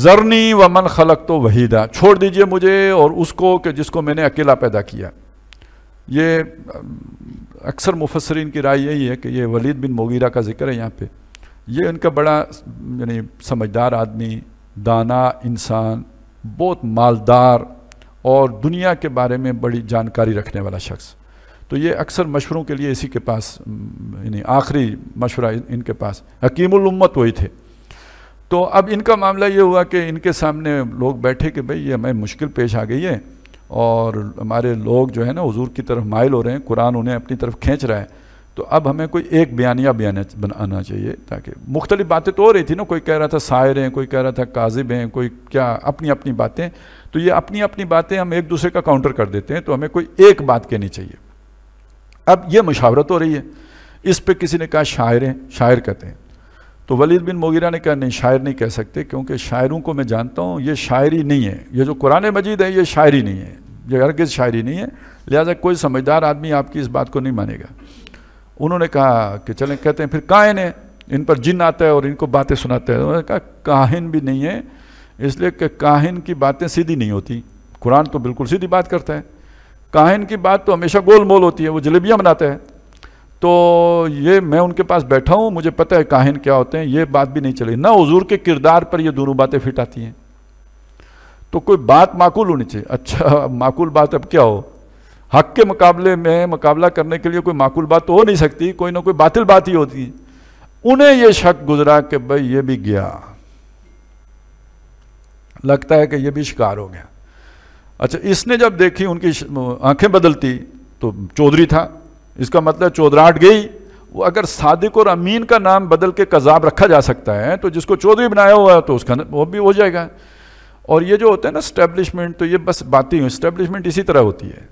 journey वमन खलक तो वहीदा छोड़ दीजिए मुझे और उसको कि जिसको मैंने अकेला पैदा किया ये अक्सर मुफसरीन की राय यही है कि ये वलीद बिन मोगीरा का जिक्र है यहाँ पे ये इनका बड़ा यानी समझदार आदमी दाना इंसान बहुत मालदार और दुनिया के बारे में बड़ी जानकारी रखने वाला शख्स तो ये अक्सर मशवरों के लिए इसी के पास यानी आखिरी मशवरा इनके पास हकीमुल उम्मत वही थे तो अब इनका मामला ये हुआ कि इनके सामने लोग बैठे कि भाई ये हमें मुश्किल पेश आ गई है और हमारे लोग जो है ना हजूर की तरफ माइल हो रहे हैं कुरान उन्हें अपनी तरफ खींच रहा है तो अब हमें कोई एक बयानिया बयान बनाना चाहिए ताकि मुख्तलिफ बातें तो हो रही थी ना कोई कह रहा था शायर हैं कोई कह रहा था काजिब हैं कोई क्या अपनी अपनी बातें तो ये अपनी अपनी बातें हम एक दूसरे का काउंटर कर देते हैं तो हमें कोई एक बात कहनी चाहिए अब ये मुशावरत हो रही है इस पर किसी ने कहा शायर हैं शायर कहते हैं तो वलीद बिन मोगिरा ने कहा नहीं शायर नहीं कह सकते क्योंकि शायरों को मैं जानता हूँ ये शायरी नहीं है ये जो कुरान मजीद है ये शायरी नहीं है ये हरगज शायरी नहीं है लिहाजा कोई समझदार आदमी आपकी इस बात को नहीं मानेगा उन्होंने कहा कि चलें कहते हैं फिर कायन है इन पर जिन आता है और इनको बातें सुनाते हैं उन्होंने कहा काहिन भी नहीं है इसलिए कि काहिन की बातें सीधी नहीं होती कुरान तो बिल्कुल सीधी बात करता है काहिन की बात तो हमेशा गोल मोल होती है वो जलेबियाँ बनाता है तो ये मैं उनके पास बैठा हूँ मुझे पता है काहिन क्या होते हैं ये बात भी नहीं चली ना हजूर के किरदार पर ये दोनों बातें फिट आती हैं तो कोई बात माकूल होनी चाहिए अच्छा माकूल बात अब क्या हो हक के मुकाबले में मुकाबला करने के लिए कोई माकूल बात तो हो नहीं सकती कोई ना कोई बातिल बात ही होती है उन्हें ये शक गुजरा कि भाई ये भी गया लगता है कि ये भी शिकार हो गया अच्छा इसने जब देखी उनकी आंखें बदलती तो चौधरी था इसका मतलब चौधराहट गई वो अगर सादिक और अमीन का नाम बदल के कजाब रखा जा सकता है तो जिसको चौधरी बनाया हुआ है तो उसका वो भी हो जाएगा और ये जो होता है ना स्टैब्लिशमेंट तो ये बस बातें हुई स्टैब्लिशमेंट इसी तरह होती है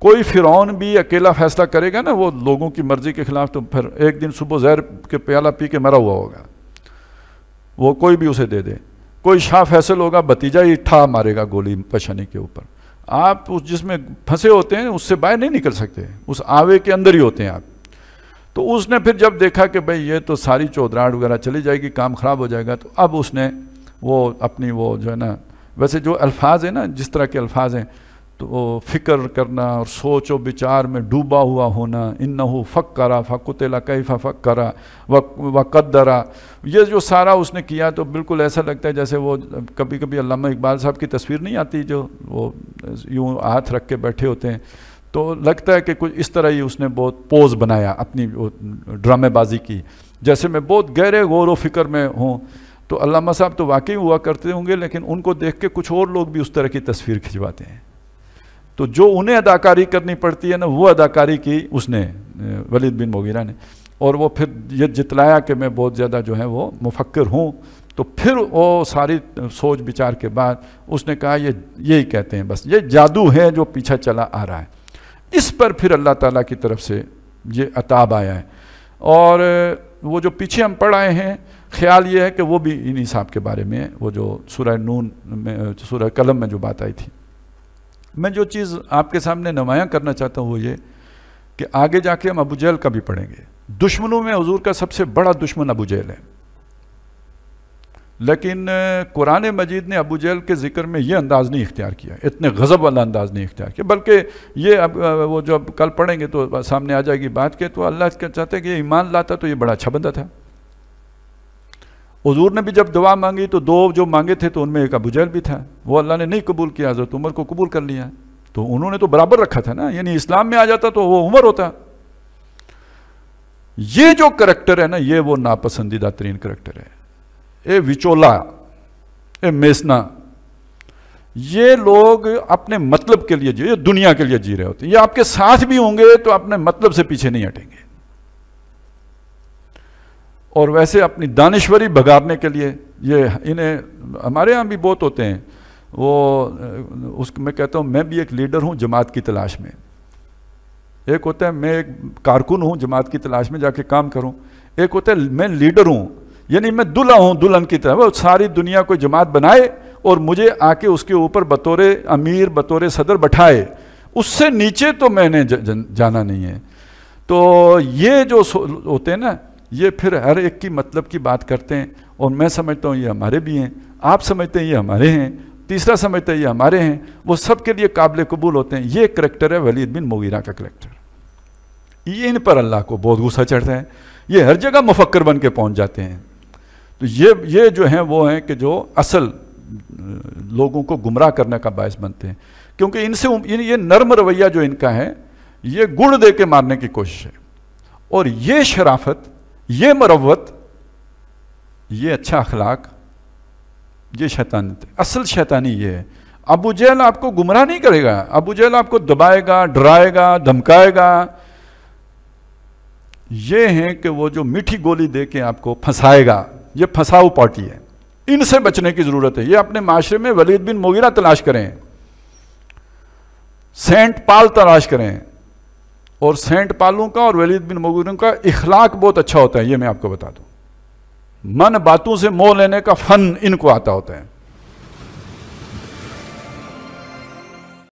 कोई फिरौन भी अकेला फैसला करेगा ना वो लोगों की मर्ज़ी के ख़िलाफ़ तो फिर एक दिन सुबह जहर के प्याला पी के मरा हुआ होगा वो कोई भी उसे दे दे कोई शाह फैसल होगा भतीजा ही ठा मारेगा गोली पशनी के ऊपर आप उस जिसमें फंसे होते हैं उससे बाहर नहीं निकल सकते उस आवे के अंदर ही होते हैं आप तो उसने फिर जब देखा कि भाई ये तो सारी चौधराहट वगैरह चली जाएगी काम ख़राब हो जाएगा तो अब उसने वो अपनी वो जो है ना वैसे जो अल्फाज हैं ना जिस तरह के अल्फाज हैं तो फ़िक्र करना और सोच और विचार में डूबा हुआ होना इन हो फ़क करा फ़कुतला कैफा फ़क करा व कदरा ये जो सारा उसने किया तो बिल्कुल ऐसा लगता है जैसे वो कभी कभी अलामा इकबाल साहब की तस्वीर नहीं आती जो वो यूँ हाथ रख के बैठे होते हैं तो लगता है कि कुछ इस तरह ही उसने बहुत पोज बनाया अपनी ड्रामेबाजी की जैसे मैं बहुत गहरे गौर व फिक्र में हूँ तो अलामा साहब तो वाकई हुआ करते होंगे लेकिन उनको देख के कुछ और लोग भी उस तरह की तस्वीर खिंचवाते हैं तो जो उन्हें अदाकारी करनी पड़ती है ना वो अदाकारी की उसने वलीद बिन मुगीरा ने और वो फिर ये जितलाया कि मैं बहुत ज़्यादा जो है वो मुफक्र हूँ तो फिर वो सारी सोच विचार के बाद उसने कहा ये यही कहते हैं बस ये जादू है जो पीछा चला आ रहा है इस पर फिर अल्लाह ताला की तरफ से ये अताब आया है और वो जो पीछे हम पढ़ आए हैं ख्याल ये है कि वो भी इन्हीं साहब के बारे में वो जो सुरह नून में सुरह कलम में जो बात आई थी मैं जो चीज़ आपके सामने नमाया करना चाहता हूँ वो ये कि आगे जाके हम अबू जैल का भी पढ़ेंगे दुश्मनों में हजूर का सबसे बड़ा दुश्मन अबू जैल है लेकिन कुरान मजीद ने अबू जैल के ज़िक्र में यह अंदाज़ नहीं इख्तियार किया इतने गज़ब वाला अंदाज़ नहीं इख्तियार किया बल्कि ये अब वो जो अब कल पढ़ेंगे तो सामने आ जाएगी बात के तो अल्लाह चाहते हैं कि ईमान लाता तो ये बड़ा अच्छा बंदा था हजूर ने भी जब दुआ मांगी तो दो जो मांगे थे तो उनमें एक अबू भी था वो अल्लाह ने नहीं कबूल किया हज़रत उमर को कबूल कर लिया तो उन्होंने तो बराबर रखा था ना यानी इस्लाम में आ जाता तो वो उमर होता ये जो करेक्टर है ना ये वो नापसंदीदा तरीन करेक्टर है ए विचोला ये मेसना ये लोग अपने मतलब के लिए ये दुनिया के लिए जी रहे होते हैं ये आपके साथ भी होंगे तो अपने मतलब से पीछे नहीं हटेंगे और वैसे अपनी दानश्वरी भगाने के लिए ये इन्हें हमारे यहाँ भी बहुत होते हैं वो उस मैं कहता हूँ मैं भी एक लीडर हूँ जमात की तलाश में एक होता है मैं एक कारकुन हूँ जमात की तलाश में जाके काम करूँ एक होता है मैं लीडर हूँ यानी मैं दुल्हा हूँ दुल्हन की तरह वो सारी दुनिया को जमात बनाए और मुझे आके उसके ऊपर बतौर अमीर बतौर सदर बैठाए उससे नीचे तो मैंने जाना नहीं है तो ये जो होते हैं ना ये फिर हर एक की मतलब की बात करते हैं और मैं समझता हूँ ये हमारे भी हैं आप समझते हैं ये हमारे हैं तीसरा समझते हैं ये हमारे हैं वो सबके लिए काबिल कबूल होते हैं ये करेक्टर है वलीद बिन मुगीरा का करेक्टर ये इन पर अल्लाह को बहुत गुस्सा चढ़ते हैं ये हर जगह मुफक्र बन के पहुँच जाते हैं तो ये ये जो हैं वो हैं कि जो असल लोगों को गुमराह करने का बायस बनते हैं क्योंकि इनसे ये नर्म रवैया जो इनका है ये गुड़ दे के मारने की कोशिश है और ये शराफत ये मरवत ये अच्छा अखलाक ये शैतानी असल शैतानी ये है अबू जैल आपको गुमराह नहीं करेगा अबू जैल आपको दबाएगा डराएगा धमकाएगा ये है कि वो जो मीठी गोली दे के आपको फंसाएगा ये फंसाऊ पार्टी है इनसे बचने की ज़रूरत है ये अपने माशरे में वलीद बिन मोगिरा तलाश करें सेंट पाल तलाश करें और सेंट पालों का और वलीद बिन मगूरों का इखलाक बहुत अच्छा होता है ये मैं आपको बता दूँ मन बातों से मोह लेने का फ़न इनको आता होता है